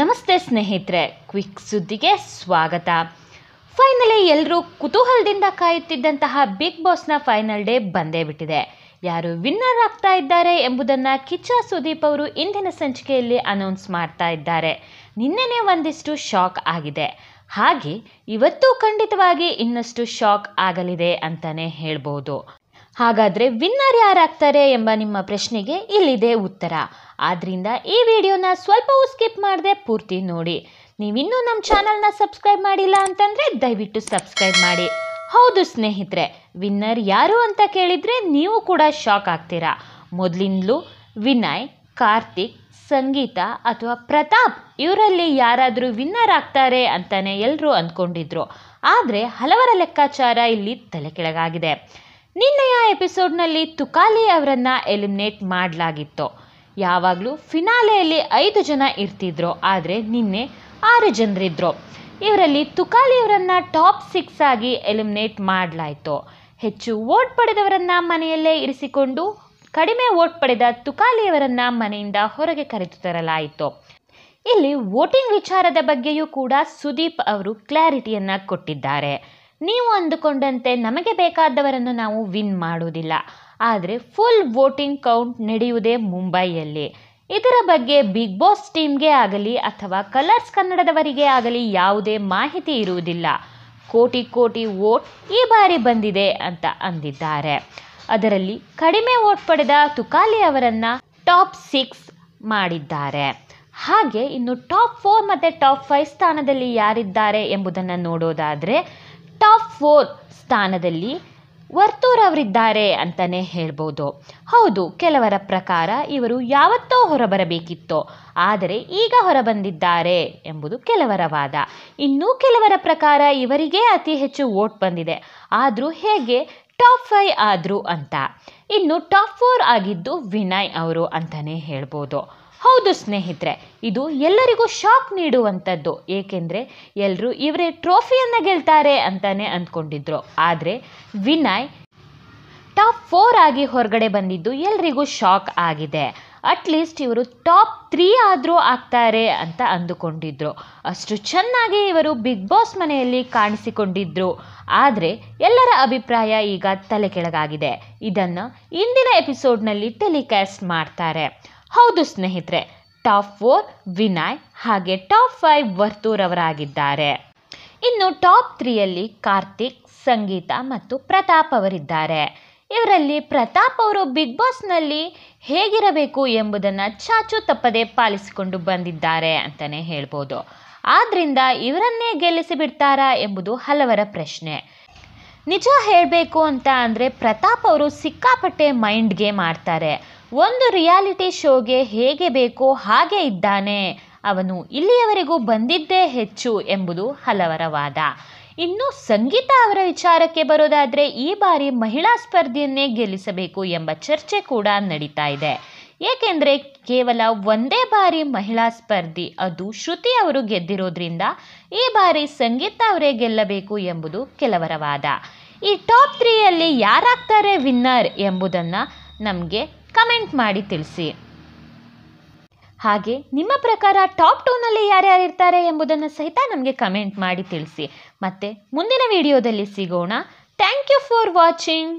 ನಮಸ್ತೆ ಸ್ನೇಹಿತರೆ ಕ್ವಿಕ್ ಸುದ್ದಿಗೆ ಸ್ವಾಗತ ಫೈನಲಿ ಎಲ್ಲರೂ ಕುತೂಹಲದಿಂದ ಕಾಯುತ್ತಿದ್ದಂತಹ ಬಿಗ್ ಬಾಸ್ನ ಫೈನಲ್ ಡೇ ಬಂದೇ ಬಿಟ್ಟಿದೆ ಯಾರು ವಿನ್ನರ್ ಆಗ್ತಾ ಇದ್ದಾರೆ ಎಂಬುದನ್ನು ಕಿಚ್ಚ ಸುದೀಪ್ ಅವರು ಇಂದಿನ ಸಂಚಿಕೆಯಲ್ಲಿ ಅನೌನ್ಸ್ ಮಾಡ್ತಾ ಇದ್ದಾರೆ ನಿನ್ನೆನೇ ಒಂದಿಷ್ಟು ಶಾಕ್ ಆಗಿದೆ ಹಾಗೆ ಇವತ್ತು ಖಂಡಿತವಾಗಿ ಇನ್ನಷ್ಟು ಶಾಕ್ ಆಗಲಿದೆ ಅಂತಾನೆ ಹೇಳ್ಬೋದು ಹಾಗಾದರೆ ವಿನ್ನರ್ ಯಾರಾಗ್ತಾರೆ ಎಂಬ ನಿಮ್ಮ ಪ್ರಶ್ನೆಗೆ ಇಲ್ಲಿದೆ ಉತ್ತರ ಆದ್ರಿಂದ ಈ ವಿಡಿಯೋನ ಸ್ವಲ್ಪವೂ ಸ್ಕಿಪ್ ಮಾಡದೆ ಪೂರ್ತಿ ನೋಡಿ ನೀವಿನ್ನೂ ನಮ್ಮ ಚಾನಲ್ನ ಸಬ್ಸ್ಕ್ರೈಬ್ ಮಾಡಿಲ್ಲ ಅಂತಂದರೆ ದಯವಿಟ್ಟು ಸಬ್ಸ್ಕ್ರೈಬ್ ಮಾಡಿ ಹೌದು ಸ್ನೇಹಿತರೆ ವಿನ್ನರ್ ಯಾರು ಅಂತ ಕೇಳಿದರೆ ನೀವು ಕೂಡ ಶಾಕ್ ಆಗ್ತೀರಾ ಮೊದಲಿಂದಲೂ ವಿನಯ್ ಕಾರ್ತಿಕ್ ಸಂಗೀತ ಅಥವಾ ಪ್ರತಾಪ್ ಇವರಲ್ಲಿ ಯಾರಾದರೂ ವಿನ್ನರ್ ಆಗ್ತಾರೆ ಅಂತಲೇ ಎಲ್ಲರೂ ಅಂದ್ಕೊಂಡಿದ್ರು ಆದರೆ ಹಲವರ ಲೆಕ್ಕಾಚಾರ ಇಲ್ಲಿ ತಲೆಕೆಳಗಾಗಿದೆ ನಿನ್ನೆಯ ಎಪಿಸೋಡ್ನಲ್ಲಿ ತುಕಾಲಿ ಅವರನ್ನು ಎಲಿಮಿನೇಟ್ ಮಾಡಲಾಗಿತ್ತು ಯಾವಾಗಲೂ ಫಿನಾಲೆಯಲ್ಲಿ ಐದು ಜನ ಇರ್ತಿದ್ರು ಆದರೆ ನಿನ್ನೆ ಆರು ಜನರಿದ್ದರು ಇವರಲ್ಲಿ ತುಕಾಲಿ ಅವರನ್ನು ಟಾಪ್ ಸಿಕ್ಸ್ ಆಗಿ ಎಲಿಮಿನೇಟ್ ಮಾಡಲಾಯಿತು ಹೆಚ್ಚು ವೋಟ್ ಪಡೆದವರನ್ನು ಮನೆಯಲ್ಲೇ ಇರಿಸಿಕೊಂಡು ಕಡಿಮೆ ವೋಟ್ ಪಡೆದ ತುಕಾಲಿಯವರನ್ನ ಮನೆಯಿಂದ ಹೊರಗೆ ಕರೆದು ತರಲಾಯಿತು ಇಲ್ಲಿ ವೋಟಿಂಗ್ ವಿಚಾರದ ಬಗ್ಗೆಯೂ ಕೂಡ ಸುದೀಪ್ ಅವರು ಕ್ಲಾರಿಟಿಯನ್ನು ಕೊಟ್ಟಿದ್ದಾರೆ ನೀವು ಅಂದುಕೊಂಡಂತೆ ನಮಗೆ ಬೇಕಾದವರನ್ನು ನಾವು ವಿನ್ ಮಾಡುವುದಿಲ್ಲ ಆದರೆ ಫುಲ್ ವೋಟಿಂಗ್ ಕೌಂಟ್ ನಡೆಯುವುದೇ ಮುಂಬೈಯಲ್ಲಿ ಇದರ ಬಗ್ಗೆ ಬಿಗ್ ಬಾಸ್ ಟೀಮ್ಗೆ ಆಗಲಿ ಅಥವಾ ಕಲರ್ಸ್ ಕನ್ನಡದವರಿಗೆ ಆಗಲಿ ಯಾವುದೇ ಮಾಹಿತಿ ಇರುವುದಿಲ್ಲ ಕೋಟಿ ಕೋಟಿ ವೋಟ್ ಈ ಬಾರಿ ಬಂದಿದೆ ಅಂತ ಅಂದಿದ್ದಾರೆ ಅದರಲ್ಲಿ ಕಡಿಮೆ ವೋಟ್ ಪಡೆದ ತುಕಾಲಿ ಅವರನ್ನು ಟಾಪ್ ಸಿಕ್ಸ್ ಮಾಡಿದ್ದಾರೆ ಹಾಗೆ ಇನ್ನು ಟಾಪ್ ಫೋರ್ ಮತ್ತು ಟಾಪ್ ಫೈವ್ ಸ್ಥಾನದಲ್ಲಿ ಯಾರಿದ್ದಾರೆ ಎಂಬುದನ್ನು ನೋಡೋದಾದರೆ ಟಾಪ್ ಫೋರ್ ಸ್ಥಾನದಲ್ಲಿ ವರ್ತೂರ್ ಅವರಿದ್ದಾರೆ ಅಂತಲೇ ಹೇಳ್ಬೋದು ಹೌದು ಕೆಲವರ ಪ್ರಕಾರ ಇವರು ಯಾವತ್ತೋ ಹೊರಬರಬೇಕಿತ್ತೋ ಆದರೆ ಈಗ ಹೊರಬಂದಿದ್ದಾರೆ ಎಂಬುದು ಕೆಲವರ ವಾದ ಇನ್ನೂ ಕೆಲವರ ಪ್ರಕಾರ ಇವರಿಗೇ ಅತಿ ಹೆಚ್ಚು ವೋಟ್ ಬಂದಿದೆ ಆದರೂ ಹೇಗೆ ಟಾಪ್ ಫೈ ಆದರು ಅಂತ ಇನ್ನು ಟಾಪ್ ಫೋರ್ ಆಗಿದ್ದು ವಿನಯ್ ಅವರು ಅಂತಲೇ ಹೇಳ್ಬೋದು ಹೌದು ಸ್ನೇಹಿತರೆ ಇದು ಎಲ್ಲರಿಗೂ ಶಾಕ್ ನೀಡುವಂಥದ್ದು ಏಕೆಂದರೆ ಎಲ್ಲರೂ ಇವರೇ ಟ್ರೋಫಿಯನ್ನು ಗೆಲ್ತಾರೆ ಅಂತಲೇ ಅಂದ್ಕೊಂಡಿದ್ರು ಆದರೆ ವಿನಯ್ ಟಾಪ್ ಫೋರ್ ಆಗಿ ಹೊರಗಡೆ ಬಂದಿದ್ದು ಎಲ್ರಿಗೂ ಶಾಕ್ ಆಗಿದೆ ಅಟ್ಲೀಸ್ಟ್ ಇವರು ಟಾಪ್ ತ್ರೀ ಆದರೂ ಆಗ್ತಾರೆ ಅಂತ ಅಂದುಕೊಂಡಿದ್ರು ಅಷ್ಟು ಚೆನ್ನಾಗಿ ಇವರು ಬಿಗ್ ಬಾಸ್ ಮನೆಯಲ್ಲಿ ಕಾಣಿಸಿಕೊಂಡಿದ್ರು ಆದರೆ ಎಲ್ಲರ ಅಭಿಪ್ರಾಯ ಈಗ ತಲೆ ಕೆಳಗಾಗಿದೆ ಇದನ್ನು ಇಂದಿನ ಎಪಿಸೋಡ್ನಲ್ಲಿ ಟೆಲಿಕಾಸ್ಟ್ ಮಾಡ್ತಾರೆ ಹೌದು ಸ್ನೇಹಿತರೆ ಟಾಪ್ ಫೋರ್ ವಿನಯ್ ಹಾಗೆ ಟಾಪ್ ಫೈವ್ ವರ್ತೂರವರಾಗಿದ್ದಾರೆ ಇನ್ನು ಟಾಪ್ ತ್ರೀಯಲ್ಲಿ ಕಾರ್ತಿಕ್ ಸಂಗೀತ ಮತ್ತು ಪ್ರತಾಪ್ ಅವರಿದ್ದಾರೆ ಇವರಲ್ಲಿ ಪ್ರತಾಪ್ ಅವರು ಬಿಗ್ ಬಾಸ್ನಲ್ಲಿ ಹೇಗಿರಬೇಕು ಎಂಬುದನ್ನು ಚಾಚು ತಪ್ಪದೆ ಪಾಲಿಸಿಕೊಂಡು ಬಂದಿದ್ದಾರೆ ಅಂತಲೇ ಹೇಳ್ಬೋದು ಆದ್ದರಿಂದ ಇವರನ್ನೇ ಗೆಲ್ಲಿಸಿಬಿಡ್ತಾರಾ ಎಂಬುದು ಹಲವರ ಪ್ರಶ್ನೆ ನಿಜ ಹೇಳಬೇಕು ಅಂತ ಅಂದರೆ ಪ್ರತಾಪ್ ಅವರು ಸಿಕ್ಕಾಪಟ್ಟೆ ಮೈಂಡ್ಗೆ ಮಾಡ್ತಾರೆ ಒಂದು ರಿಯಾಲಿಟಿ ಶೋಗೆ ಹೇಗೆ ಬೇಕೋ ಹಾಗೆ ಇದ್ದಾನೆ ಅವನು ಇಲ್ಲಿಯವರೆಗೂ ಬಂದಿದ್ದೇ ಹೆಚ್ಚು ಎಂಬುದು ಹಲವರ ವಾದ ಇನ್ನು ಸಂಗೀತ ಅವರ ವಿಚಾರಕ್ಕೆ ಬರೋದಾದರೆ ಈ ಬಾರಿ ಮಹಿಳಾ ಸ್ಪರ್ಧೆಯನ್ನೇ ಗೆಲ್ಲಿಸಬೇಕು ಎಂಬ ಚರ್ಚೆ ಕೂಡ ನಡೀತಾ ಇದೆ ಏಕೆಂದರೆ ಕೇವಲ ಒಂದೇ ಬಾರಿ ಮಹಿಳಾ ಸ್ಪರ್ಧಿ ಅದು ಶ್ರುತಿ ಅವರು ಗೆದ್ದಿರೋದ್ರಿಂದ ಈ ಬಾರಿ ಸಂಗೀತ ಅವರೇ ಗೆಲ್ಲಬೇಕು ಎಂಬುದು ಕೆಲವರ ವಾದ ಈ ಟಾಪ್ ತ್ರೀಯಲ್ಲಿ ಯಾರಾಗ್ತಾರೆ ವಿನ್ನರ್ ಎಂಬುದನ್ನು ನಮಗೆ ಕಮೆಂಟ್ ಮಾಡಿ ತಿಳಿಸಿ ಹಾಗೆ ನಿಮ್ಮ ಪ್ರಕಾರ ಟಾಪ್ ಟೂನಲ್ಲಿ ಯಾರ್ಯಾರು ಇರ್ತಾರೆ ಎಂಬುದನ್ನು ಸಹಿತ ನಮಗೆ ಕಮೆಂಟ್ ಮಾಡಿ ತಿಳಿಸಿ ಮತ್ತೆ ಮುಂದಿನ ವಿಡಿಯೋದಲ್ಲಿ ಸಿಗೋಣ ಥ್ಯಾಂಕ್ ಯು ಫಾರ್ ವಾಚಿಂಗ್